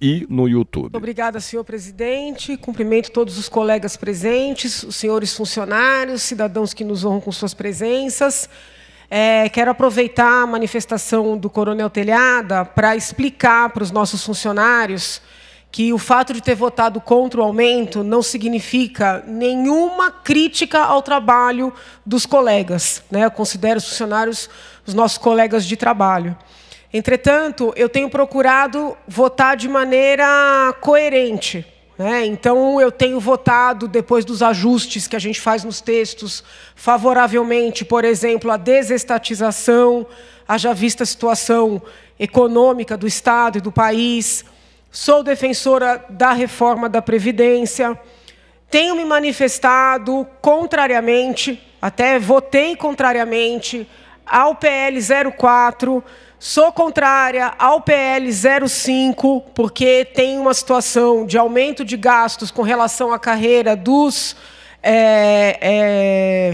e no YouTube. Obrigada, senhor presidente. Cumprimento todos os colegas presentes, os senhores funcionários, cidadãos que nos honram com suas presenças. É, quero aproveitar a manifestação do Coronel Telhada para explicar para os nossos funcionários que o fato de ter votado contra o aumento não significa nenhuma crítica ao trabalho dos colegas. Né? Eu considero os funcionários os nossos colegas de trabalho. Entretanto, eu tenho procurado votar de maneira coerente. Né? Então, eu tenho votado, depois dos ajustes que a gente faz nos textos, favoravelmente, por exemplo, a desestatização, haja vista a situação econômica do Estado e do país. Sou defensora da reforma da Previdência. Tenho me manifestado contrariamente, até votei contrariamente, ao PL 04 Sou contrária ao PL 05, porque tem uma situação de aumento de gastos com relação à carreira dos é,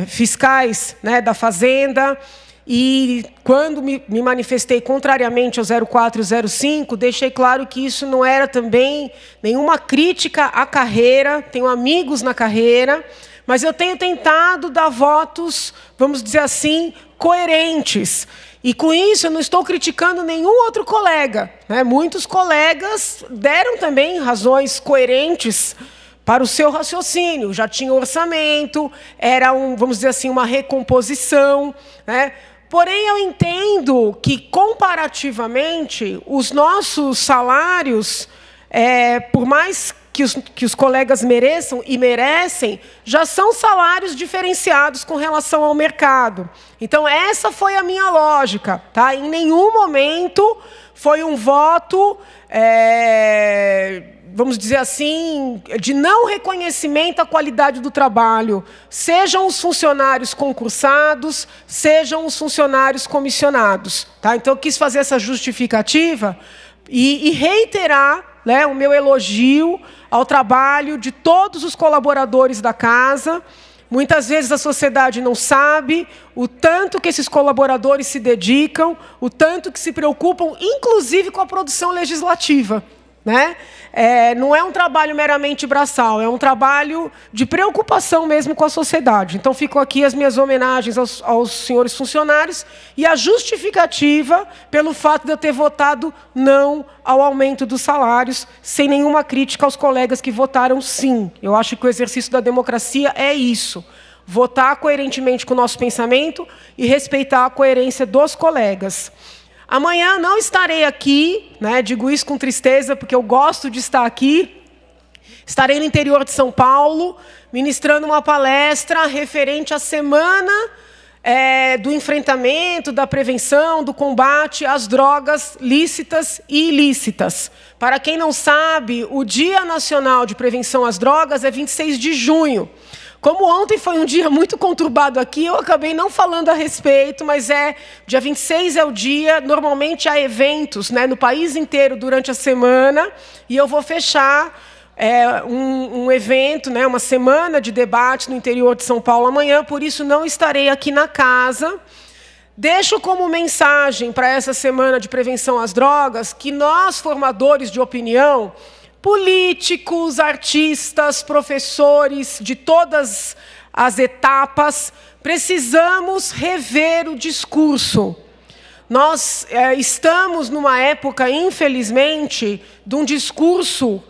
é, fiscais né, da Fazenda. E quando me, me manifestei contrariamente ao 04 e 05, deixei claro que isso não era também nenhuma crítica à carreira, tenho amigos na carreira, mas eu tenho tentado dar votos, vamos dizer assim, coerentes. E com isso eu não estou criticando nenhum outro colega. Né? Muitos colegas deram também razões coerentes para o seu raciocínio. Já tinha orçamento, era um, vamos dizer assim, uma recomposição. Né? Porém, eu entendo que, comparativamente, os nossos salários, é, por mais que os, que os colegas mereçam e merecem já são salários diferenciados com relação ao mercado. Então, essa foi a minha lógica. Tá? Em nenhum momento foi um voto, é, vamos dizer assim, de não reconhecimento à qualidade do trabalho, sejam os funcionários concursados, sejam os funcionários comissionados. Tá? Então, eu quis fazer essa justificativa e, e reiterar né, o meu elogio ao trabalho de todos os colaboradores da casa. Muitas vezes a sociedade não sabe o tanto que esses colaboradores se dedicam, o tanto que se preocupam, inclusive com a produção legislativa. Né? É, não é um trabalho meramente braçal, é um trabalho de preocupação mesmo com a sociedade. Então, ficou aqui as minhas homenagens aos, aos senhores funcionários e a justificativa pelo fato de eu ter votado não ao aumento dos salários, sem nenhuma crítica aos colegas que votaram sim. Eu acho que o exercício da democracia é isso votar coerentemente com o nosso pensamento e respeitar a coerência dos colegas. Amanhã não estarei aqui, né? digo isso com tristeza, porque eu gosto de estar aqui. Estarei no interior de São Paulo, ministrando uma palestra referente à semana é, do enfrentamento, da prevenção, do combate às drogas lícitas e ilícitas. Para quem não sabe, o Dia Nacional de Prevenção às Drogas é 26 de junho. Como ontem foi um dia muito conturbado aqui, eu acabei não falando a respeito, mas é dia 26 é o dia, normalmente há eventos né, no país inteiro durante a semana, e eu vou fechar é, um, um evento, né, uma semana de debate no interior de São Paulo amanhã, por isso não estarei aqui na casa. Deixo como mensagem para essa semana de prevenção às drogas que nós, formadores de opinião, políticos, artistas, professores de todas as etapas, precisamos rever o discurso. Nós é, estamos numa época, infelizmente, de um discurso,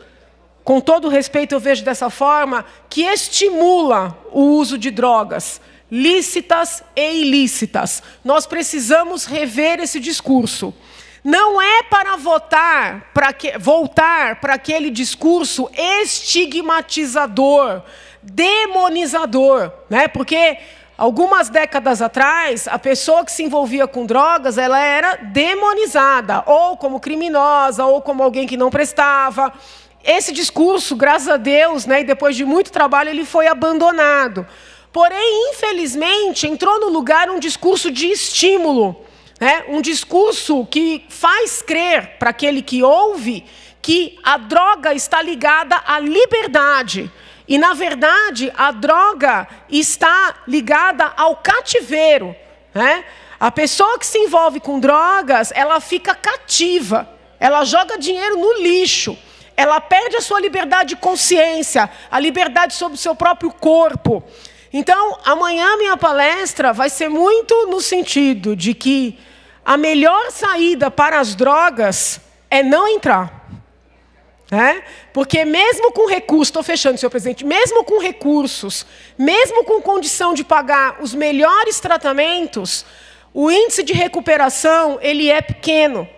com todo respeito eu vejo dessa forma, que estimula o uso de drogas, lícitas e ilícitas. Nós precisamos rever esse discurso. Não é para votar, para que, voltar para aquele discurso estigmatizador, demonizador, né? Porque Algumas décadas atrás, a pessoa que se envolvia com drogas, ela era demonizada, ou como criminosa, ou como alguém que não prestava. Esse discurso, graças a Deus, né, e depois de muito trabalho, ele foi abandonado. Porém, infelizmente, entrou no lugar um discurso de estímulo. Né? Um discurso que faz crer para aquele que ouve que a droga está ligada à liberdade. E, na verdade, a droga está ligada ao cativeiro. Né? A pessoa que se envolve com drogas, ela fica cativa, ela joga dinheiro no lixo, ela perde a sua liberdade de consciência, a liberdade sobre o seu próprio corpo. Então, amanhã minha palestra vai ser muito no sentido de que a melhor saída para as drogas é não entrar. Né? Porque mesmo com recursos, estou fechando, senhor presidente, mesmo com recursos, mesmo com condição de pagar os melhores tratamentos, o índice de recuperação ele é pequeno.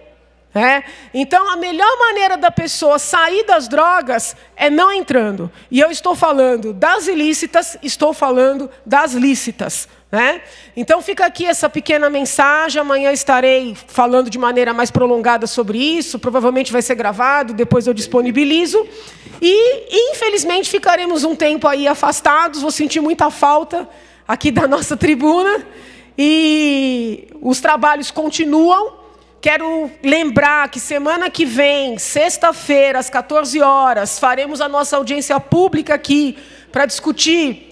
Né? Então, a melhor maneira da pessoa sair das drogas é não entrando. E eu estou falando das ilícitas, estou falando das lícitas. Né? Então fica aqui essa pequena mensagem. Amanhã estarei falando de maneira mais prolongada sobre isso. Provavelmente vai ser gravado, depois eu disponibilizo. E infelizmente ficaremos um tempo aí afastados. Vou sentir muita falta aqui da nossa tribuna. E os trabalhos continuam. Quero lembrar que semana que vem, sexta-feira, às 14 horas, faremos a nossa audiência pública aqui para discutir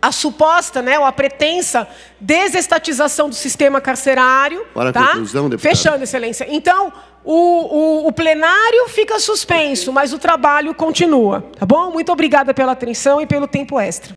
a suposta, né, ou a pretensa desestatização do sistema carcerário. Para tá? a conclusão, deputado. Fechando, excelência. Então, o, o, o, plenário fica suspenso, mas o trabalho continua. Tá bom? Muito obrigada pela atenção e pelo tempo extra.